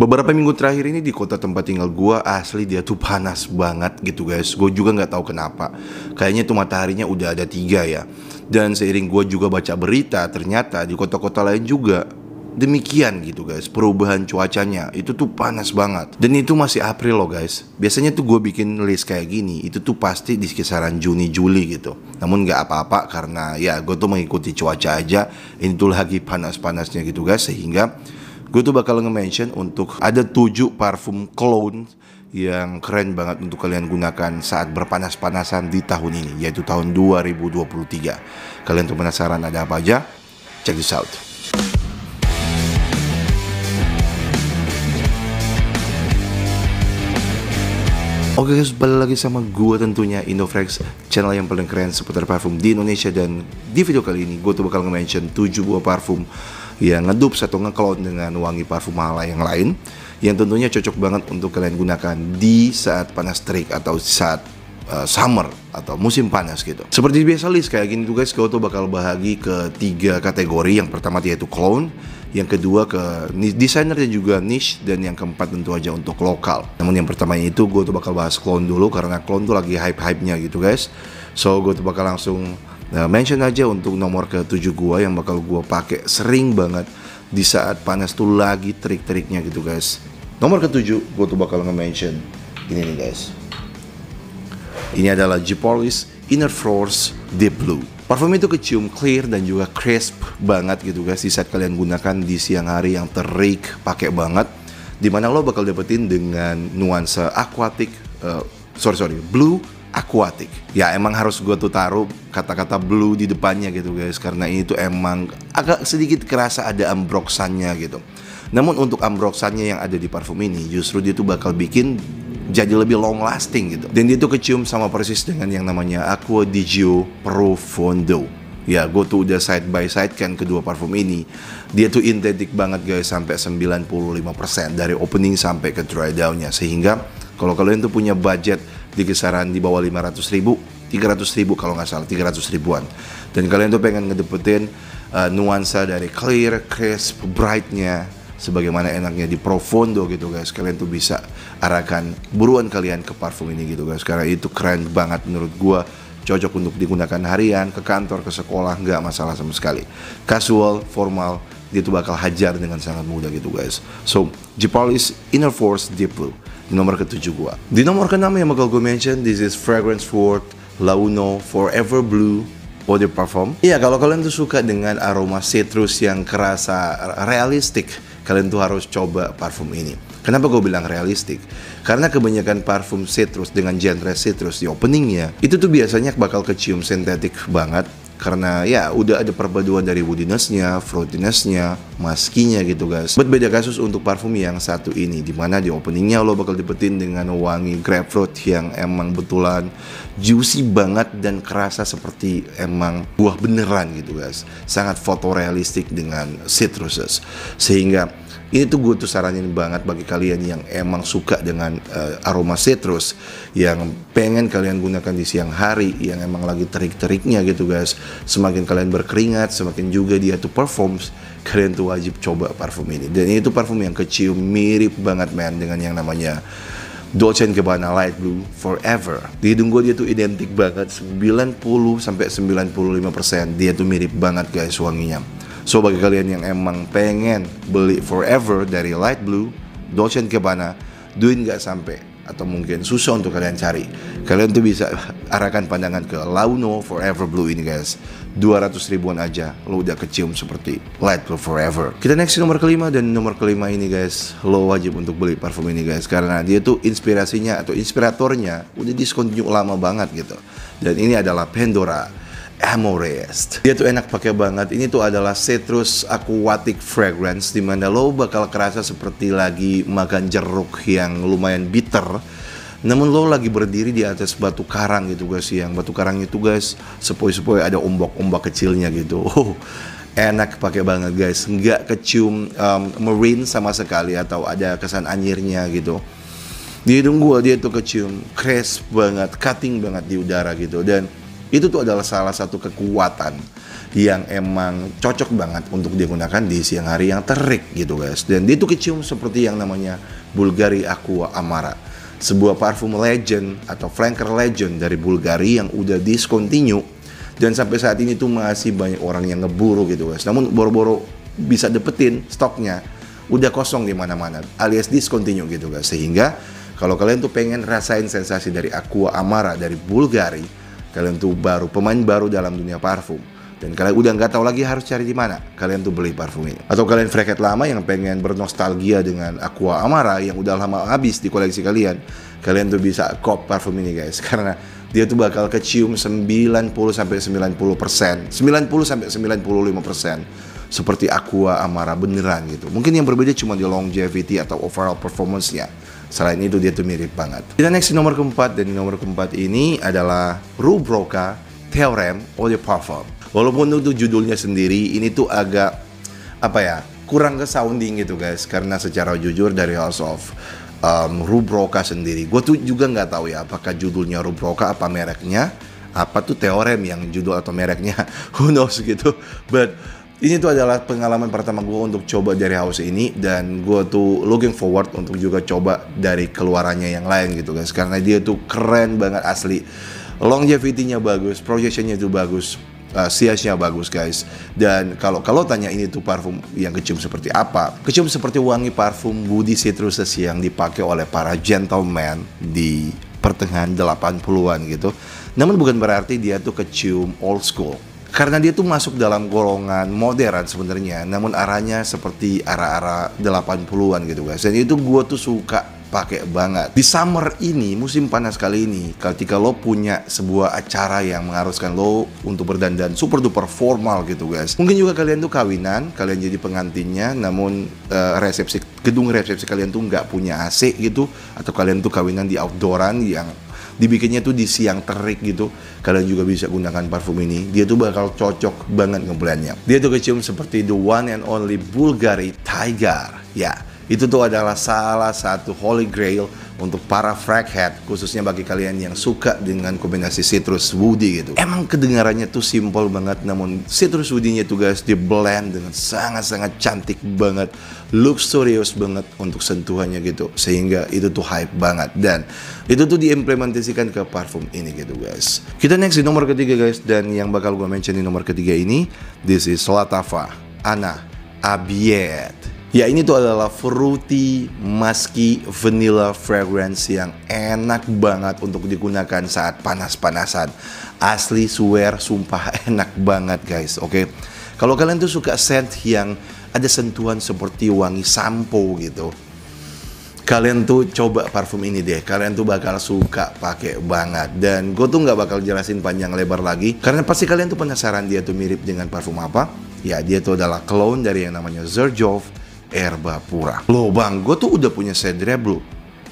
Beberapa minggu terakhir ini di kota tempat tinggal gua asli dia tuh panas banget gitu guys. Gue juga nggak tahu kenapa. Kayaknya tuh mataharinya udah ada tiga ya. Dan seiring gua juga baca berita ternyata di kota-kota lain juga demikian gitu guys perubahan cuacanya itu tuh panas banget dan itu masih April loh guys biasanya tuh gue bikin list kayak gini itu tuh pasti di kisaran Juni Juli gitu namun nggak apa-apa karena ya gue tuh mengikuti cuaca aja ini tuh lagi panas-panasnya gitu guys sehingga gue tuh bakal nge-mention untuk ada tujuh parfum clone yang keren banget untuk kalian gunakan saat berpanas-panasan di tahun ini yaitu tahun 2023 kalian tuh penasaran ada apa aja check this out Oke guys, balik lagi sama gue tentunya Indofrex Channel yang paling keren seputar parfum di Indonesia Dan di video kali ini gue tuh bakal nge-mention 7 buah parfum ya ngedup atau ngeklon dengan wangi parfum ala yang lain yang tentunya cocok banget untuk kalian gunakan di saat panas terik atau saat eh, summer atau musim panas gitu. Seperti biasa list kayak gini tuh guys, kau tuh bakal bahagi ke tiga kategori. Yang pertama yaitu clone, yang kedua ke designer dan juga niche dan yang keempat tentu aja untuk lokal namun yang pertama itu gue tuh bakal bahas clone dulu karena clone tuh lagi hype-hype-nya gitu guys so gue tuh bakal langsung Nah, mention aja untuk nomor ke-7 gua yang bakal gua pakai sering banget di saat panas tuh lagi trik-triknya gitu, guys. Nomor ke-7 gua tuh bakal nge-mention ini nih, guys. Ini adalah Gipolis Inner Force Deep Blue. Parfum itu kecium clear dan juga crisp banget gitu guys di saat kalian gunakan di siang hari yang terik pakai banget dimana lo bakal dapetin dengan nuansa aquatic uh, sorry sorry blue aquatic. Ya emang harus gue tuh taruh kata-kata blue di depannya gitu guys karena ini tuh emang agak sedikit kerasa ada ambroksannya gitu. Namun untuk ambroksannya yang ada di parfum ini justru dia tuh bakal bikin jadi lebih long lasting gitu. Dan dia tuh kecium sama persis dengan yang namanya Aqua di Profondo. Ya, gue tuh udah side by side kan kedua parfum ini. Dia tuh identik banget guys sampai 95% dari opening sampai ke dry down-nya. Sehingga kalau kalian tuh punya budget di kisaran di bawah 500 ribu 300 ribu kalau nggak salah 300 ribuan dan kalian tuh pengen ngedepetin uh, nuansa dari clear, crisp, brightnya sebagaimana enaknya di Profondo gitu guys kalian tuh bisa arahkan buruan kalian ke parfum ini gitu guys karena itu keren banget menurut gua cocok untuk digunakan harian ke kantor ke sekolah nggak masalah sama sekali casual formal dia tuh bakal hajar dengan sangat mudah gitu guys. So, Jepal is Inner Force Deep Blue di nomor ketujuh gua. Di nomor ke keenam yang bakal gua mention, this is Fragrance World, Launo, Forever Blue, Body Parfum. Iya, kalau kalian tuh suka dengan aroma citrus yang kerasa realistik, kalian tuh harus coba parfum ini. Kenapa gue bilang realistik? Karena kebanyakan parfum citrus dengan genre citrus di openingnya itu tuh biasanya bakal kecium sintetik banget karena ya udah ada perpaduan dari woodinessnya, fruitinessnya, maskinya gitu guys. beda kasus untuk parfum yang satu ini dimana di openingnya lo bakal dipetin dengan wangi grapefruit yang emang betulan juicy banget dan kerasa seperti emang buah beneran gitu guys. Sangat fotorealistik dengan citruses sehingga ini tuh gue tuh saranin banget bagi kalian yang emang suka dengan uh, aroma citrus, yang pengen kalian gunakan di siang hari, yang emang lagi terik-teriknya gitu guys. Semakin kalian berkeringat, semakin juga dia tuh performs, kalian tuh wajib coba parfum ini. Dan ini tuh parfum yang kecium mirip banget men dengan yang namanya Dolce Gabbana Light Blue Forever. Di hidung gue dia tuh identik banget, 90 sampai 95% dia tuh mirip banget guys wanginya So bagi kalian yang emang pengen beli forever dari light blue, Dolce Gabbana, duit nggak sampai atau mungkin susah untuk kalian cari. Kalian tuh bisa arahkan pandangan ke Launo Forever Blue ini guys. 200 ribuan aja lo udah kecium seperti Light Blue Forever. Kita next nomor kelima dan nomor kelima ini guys lo wajib untuk beli parfum ini guys karena dia tuh inspirasinya atau inspiratornya udah discontinue lama banget gitu. Dan ini adalah Pandora. Amorest. Dia tuh enak pakai banget. Ini tuh adalah citrus aquatic fragrance di mana lo bakal kerasa seperti lagi makan jeruk yang lumayan bitter. Namun lo lagi berdiri di atas batu karang gitu guys yang batu karang itu guys sepoi-sepoi ada ombak-ombak kecilnya gitu. Oh, enak pakai banget guys. Nggak kecium um, marine sama sekali atau ada kesan anyirnya gitu di hidung gua dia tuh kecium crisp banget cutting banget di udara gitu dan itu tuh adalah salah satu kekuatan yang emang cocok banget untuk digunakan di siang hari yang terik gitu guys. Dan dia tuh kecium seperti yang namanya Bulgari Aqua Amara. Sebuah parfum legend atau flanker legend dari Bulgari yang udah discontinue dan sampai saat ini tuh masih banyak orang yang ngeburu gitu guys. Namun boro-boro bisa dapetin stoknya udah kosong di mana-mana alias discontinue gitu guys. Sehingga kalau kalian tuh pengen rasain sensasi dari Aqua Amara dari Bulgari Kalian tuh baru pemain baru dalam dunia parfum dan kalian udah nggak tahu lagi harus cari di mana kalian tuh beli parfum ini atau kalian freket lama yang pengen bernostalgia dengan Aqua Amara yang udah lama habis di koleksi kalian kalian tuh bisa cop parfum ini guys karena dia tuh bakal kecium 90 sampai 90 persen 90 sampai 95 persen seperti Aqua Amara beneran gitu mungkin yang berbeda cuma di longevity atau overall performance-nya Selain itu dia tuh mirip banget. Kita next di nomor keempat dan di nomor keempat ini adalah Rubroka Theorem Audio Parfum. Walaupun untuk judulnya sendiri ini tuh agak apa ya kurang ke sounding gitu guys karena secara jujur dari House of um, Rubroka sendiri gue tuh juga nggak tahu ya apakah judulnya Rubroka apa mereknya apa tuh teorem yang judul atau mereknya who knows gitu but ini tuh adalah pengalaman pertama gue untuk coba dari house ini dan gue tuh looking forward untuk juga coba dari keluarannya yang lain gitu guys karena dia tuh keren banget asli longevity-nya bagus, projectionnya tuh bagus, uh, eh, siasnya bagus guys. Dan kalau kalau tanya ini tuh parfum yang kecium seperti apa? Kecium seperti wangi parfum Woody Citruses yang dipakai oleh para gentleman di pertengahan 80-an gitu. Namun bukan berarti dia tuh kecium old school karena dia tuh masuk dalam golongan modern sebenarnya namun arahnya seperti arah-arah 80-an gitu guys dan itu gue tuh suka pakai banget di summer ini musim panas kali ini ketika lo punya sebuah acara yang mengharuskan lo untuk berdandan super duper formal gitu guys mungkin juga kalian tuh kawinan kalian jadi pengantinnya namun uh, resepsi gedung resepsi kalian tuh nggak punya AC gitu atau kalian tuh kawinan di outdooran yang dibikinnya tuh di siang terik gitu kalian juga bisa gunakan parfum ini dia tuh bakal cocok banget ngeblendnya dia tuh kecium seperti the one and only Bulgari Tiger ya itu tuh adalah salah satu holy grail untuk para fraghead khususnya bagi kalian yang suka dengan kombinasi citrus woody gitu emang kedengarannya tuh simpel banget namun citrus woody-nya tuh guys di blend dengan sangat-sangat cantik banget luxurious banget untuk sentuhannya gitu sehingga itu tuh hype banget dan itu tuh diimplementasikan ke parfum ini gitu guys kita next di nomor ketiga guys dan yang bakal gue mention di nomor ketiga ini this is Latava Ana Abiet Ya ini tuh adalah fruity, musky, vanilla fragrance yang enak banget untuk digunakan saat panas-panasan. Asli swear, sumpah enak banget guys, oke? Okay? Kalau kalian tuh suka scent yang ada sentuhan seperti wangi sampo gitu, kalian tuh coba parfum ini deh kalian tuh bakal suka pakai banget dan gue tuh nggak bakal jelasin panjang lebar lagi karena pasti kalian tuh penasaran dia tuh mirip dengan parfum apa ya dia tuh adalah clone dari yang namanya Zerjov Pura. Lo bang, gue tuh udah punya sedrep lo.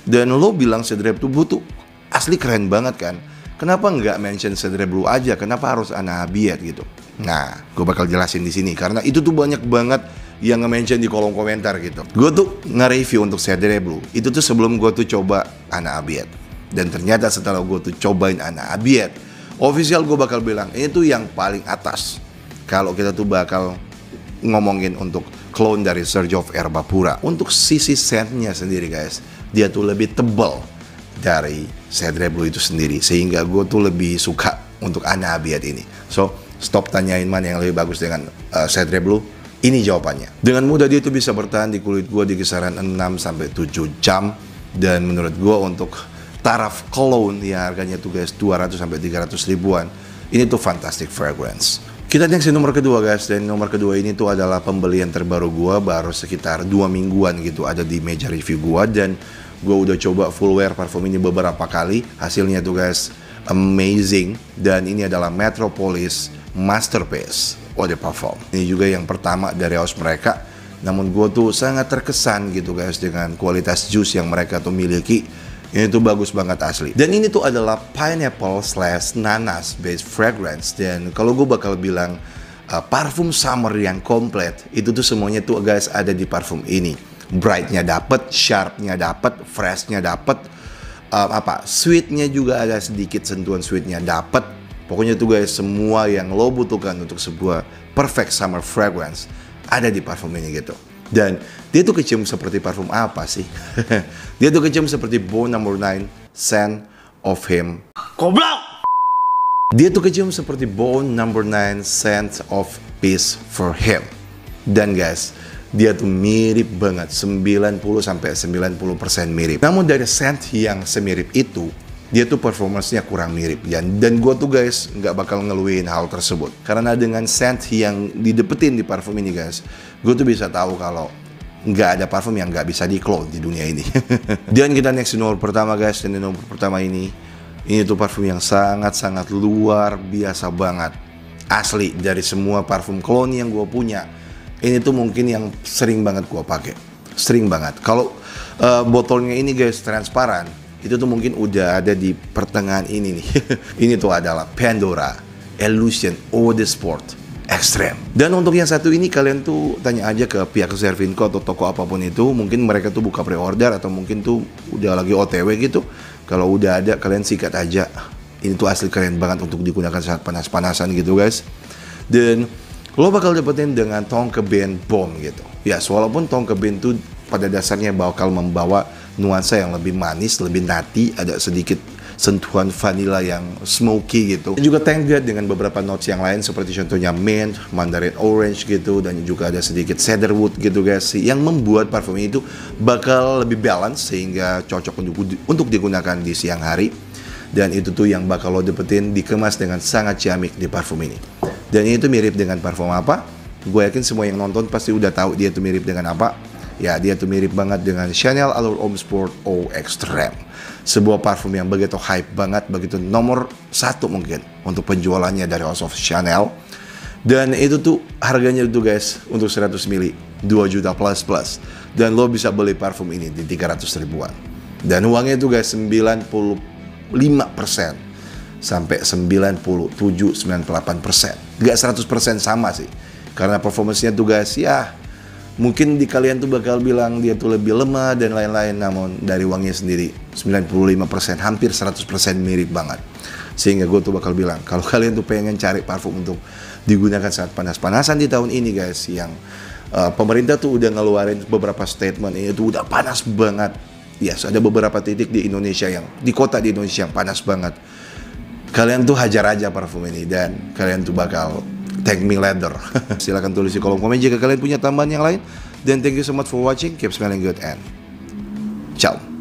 Dan lo bilang sedrep tuh butuh asli keren banget kan. Kenapa nggak mention sedrep lo aja? Kenapa harus anak biat gitu? Nah, gue bakal jelasin di sini karena itu tuh banyak banget yang nge-mention di kolom komentar gitu. Gue tuh nge-review untuk Sedere Blue. Itu tuh sebelum gue tuh coba anak Abiat. Dan ternyata setelah gue tuh cobain anak Abiat, official gue bakal bilang ini tuh yang paling atas. Kalau kita tuh bakal ngomongin untuk Clone dari Sergio Erbapura. Untuk sisi setnya sendiri guys, dia tuh lebih tebal dari Cedre Blue itu sendiri. Sehingga gue tuh lebih suka untuk Ana Abiat ini. So, stop tanyain mana yang lebih bagus dengan uh, eh, Cedre Blue. Ini jawabannya. Dengan mudah dia tuh bisa bertahan di kulit gue di kisaran 6 sampai 7 jam dan menurut gue untuk taraf clone, yang harganya tuh guys 200 sampai 300 ribuan ini tuh fantastic fragrance kita next nomor kedua guys dan nomor kedua ini tuh adalah pembelian terbaru gua baru sekitar dua mingguan gitu ada di meja review gua dan gua udah coba full wear parfum ini beberapa kali hasilnya tuh guys amazing dan ini adalah Metropolis Masterpiece Eau de Parfum. Ini juga yang pertama dari house mereka. Namun gua tuh sangat terkesan gitu guys dengan kualitas jus yang mereka tuh miliki ini tuh bagus banget asli. Dan ini tuh adalah pineapple slash nanas based fragrance. Dan kalau gue bakal bilang uh, parfum summer yang komplit, itu tuh semuanya tuh guys ada di parfum ini. Brightnya dapet, sharpnya dapet, freshnya dapet, uh, apa sweetnya juga ada sedikit sentuhan sweetnya dapet. Pokoknya tuh guys semua yang lo butuhkan untuk sebuah perfect summer fragrance ada di parfum ini gitu. Dan dia tuh kecium seperti parfum apa sih? dia tuh kecium seperti Bone Number 9 Scent of Him. Goblok! Dia tuh kecium seperti Bone Number 9 Scent of Peace for Him. Dan guys, dia tuh mirip banget 90 sampai 90% mirip. Namun dari scent yang semirip itu dia tuh performancenya kurang mirip ya. dan gue tuh guys nggak bakal ngeluin hal tersebut karena dengan scent yang didepetin di parfum ini guys gue tuh bisa tahu kalau nggak ada parfum yang nggak bisa di clone di dunia ini dan kita next di nomor pertama guys dan di nomor pertama ini ini tuh parfum yang sangat-sangat luar biasa banget asli dari semua parfum clone yang gue punya ini tuh mungkin yang sering banget gue pakai sering banget kalau uh, botolnya ini guys transparan itu tuh mungkin udah ada di pertengahan ini nih. ini tuh adalah Pandora, Illusion, Over the Sport extreme Dan untuk yang satu ini kalian tuh tanya aja ke pihak Servinko atau toko apapun itu, mungkin mereka tuh buka pre-order atau mungkin tuh udah lagi OTW gitu. Kalau udah ada kalian sikat aja. Ini tuh asli keren banget untuk digunakan saat panas-panasan gitu guys. Dan lo bakal dapetin dengan tong ke band bom gitu. Ya, yes, walaupun tong ke band tuh pada dasarnya bakal membawa nuansa yang lebih manis, lebih nati, ada sedikit sentuhan vanilla yang smoky gitu. Dan juga tenggat dengan beberapa notes yang lain seperti contohnya mint, mandarin orange gitu dan juga ada sedikit cedarwood gitu guys yang membuat parfum itu bakal lebih balance sehingga cocok untuk untuk digunakan di siang hari. Dan itu tuh yang bakal lo dapetin dikemas dengan sangat ciamik di parfum ini. Dan ini tuh mirip dengan parfum apa? Gue yakin semua yang nonton pasti udah tahu dia tuh mirip dengan apa Ya, dia tuh mirip banget dengan Chanel Allure Homme Sport O Extreme. Sebuah parfum yang begitu hype banget, begitu nomor satu mungkin untuk penjualannya dari House of Chanel. Dan itu tuh harganya itu guys untuk 100 mili 2 juta plus plus. Dan lo bisa beli parfum ini di 300 ribuan. Dan uangnya itu guys 95 persen sampai 97 98 persen. Gak 100 persen sama sih. Karena performasinya tuh guys ya mungkin di kalian tuh bakal bilang dia tuh lebih lemah dan lain-lain namun dari wanginya sendiri 95% hampir 100% mirip banget sehingga gue tuh bakal bilang kalau kalian tuh pengen cari parfum untuk digunakan saat panas-panasan di tahun ini guys yang uh, pemerintah tuh udah ngeluarin beberapa statement ini tuh udah panas banget yes ada beberapa titik di Indonesia yang di kota di Indonesia yang panas banget kalian tuh hajar aja parfum ini dan kalian tuh bakal Thank Me Later. Silahkan tulis di kolom komen jika kalian punya tambahan yang lain. Dan thank you so much for watching. Keep smelling good and ciao.